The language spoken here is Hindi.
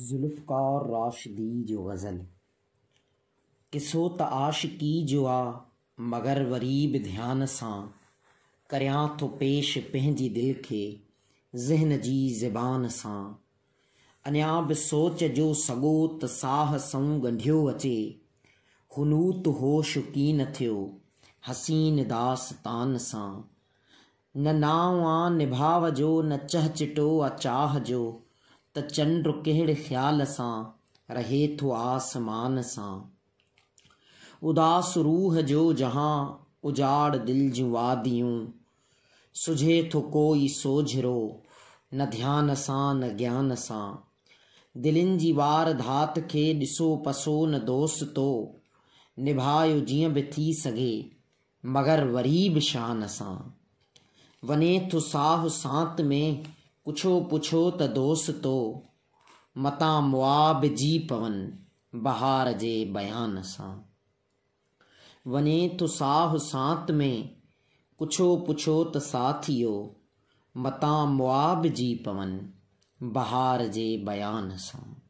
जुल्फ़ार राशदी जो गज़ल किसो त आशिकी जो आ मगर वरीब ध्यान सां करियां तो पेश पंहिंजी दिलि खे ज़हन जी ज़बान सां अञा बि सोच जो सगो त साह सऊं गंढियो अचे हुनूत हो शौक़ीन थियो हसीन दास्तान सां न नाव आ निभाव जो न चह चिटो आहे चाह जो त चंड कहिड़े ख़्याल से रहे थो आसमान सां उदास रूह जो जहां उजाड़ दिल जो सुझे थो कोई सोझरो न ध्यान से न ज्ञान से दिल जी वार धात के ॾिसो पसो न तो निभायो जीअं बि थी सघे मगर वरी बि शान सां वञे थो साहु सांत में कुछो पुछो त दोस्तो तो, मता मुआब जी पवन बहार जे बयान सां वने तो साहु सांत में पुछो पुछो त साथियो मता मुआब जी पवन बहार जे बयान सां